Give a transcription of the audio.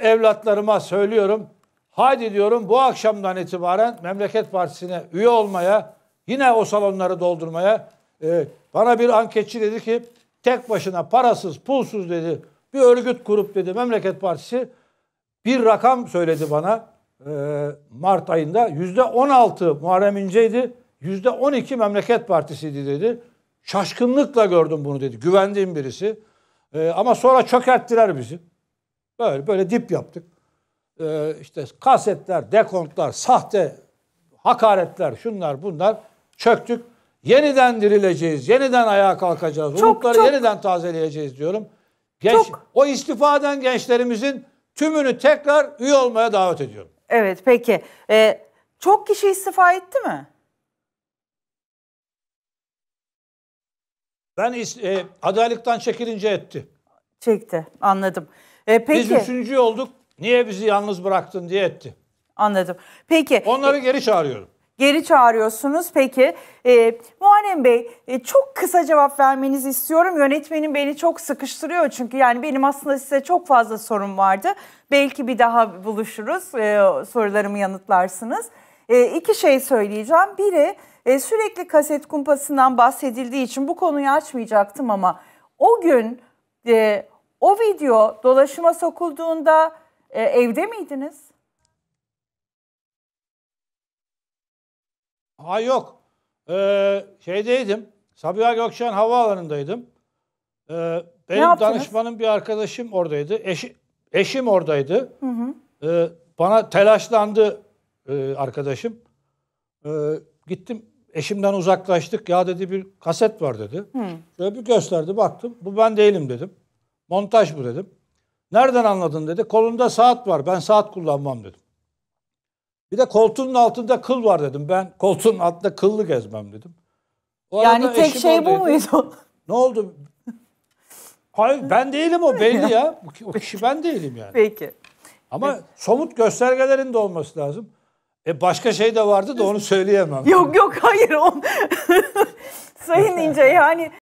evlatlarıma söylüyorum. Haydi diyorum bu akşamdan itibaren Memleket Partisi'ne üye olmaya, yine o salonları doldurmaya. E, bana bir anketçi dedi ki tek başına parasız, pulsuz dedi. Bir örgüt kurup dedi Memleket Partisi bir rakam söyledi bana. E, Mart ayında yüzde 16 Muharrem İnce'ydi. Yüzde 12 Memleket Partisi'ydi dedi. Şaşkınlıkla gördüm bunu dedi. Güvendiğim birisi. E, ama sonra çökerttiler bizi. Böyle böyle dip yaptık. Ee, işte kasetler, dekontlar, sahte hakaretler, şunlar bunlar çöktük. Yeniden dirileceğiz, yeniden ayağa kalkacağız. Çok, Umutları çok. yeniden tazeleyeceğiz diyorum. Genç, çok. O istifaden gençlerimizin tümünü tekrar üye olmaya davet ediyorum. Evet peki. Ee, çok kişi istifa etti mi? Ben e, adaylıktan çekilince etti. Çekti anladım. E, peki. Biz üçüncü olduk. Niye bizi yalnız bıraktın diye etti. Anladım. Peki. Onları geri çağırıyorum. Geri çağırıyorsunuz. Peki e, Muharrem Bey e, çok kısa cevap vermenizi istiyorum. Yönetmenim beni çok sıkıştırıyor çünkü yani benim aslında size çok fazla sorum vardı. Belki bir daha buluşuruz e, sorularımı yanıtlarsınız. E, iki şey söyleyeceğim. Biri e, sürekli kaset kumpasından bahsedildiği için bu konuyu açmayacaktım ama o gün e, o video dolaşıma sokulduğunda e, evde miydiniz? Ha yok. Ee, şeydeydim. Sabiha Gökçen havaalanındaydım. Ee, benim danışmanım bir arkadaşım oradaydı. Eşi, eşim oradaydı. Hı hı. Ee, bana telaşlandı e, arkadaşım. Ee, gittim eşimden uzaklaştık. Ya dedi bir kaset var dedi. Hı. Şöyle bir gösterdi baktım. Bu ben değilim dedim. Montaj bu dedim. Nereden anladın dedi. Kolunda saat var. Ben saat kullanmam dedim. Bir de koltuğun altında kıl var dedim. Ben koltuğun altında kıllı gezmem dedim. O yani tek şey bu muydu? Ne oldu? Hayır ben değilim o belli ya. O kişi ben değilim yani. Peki. Ama Peki. somut göstergelerin de olması lazım. E başka şey de vardı da onu söyleyemem. Yok yok hayır. On... Sayın İnce yani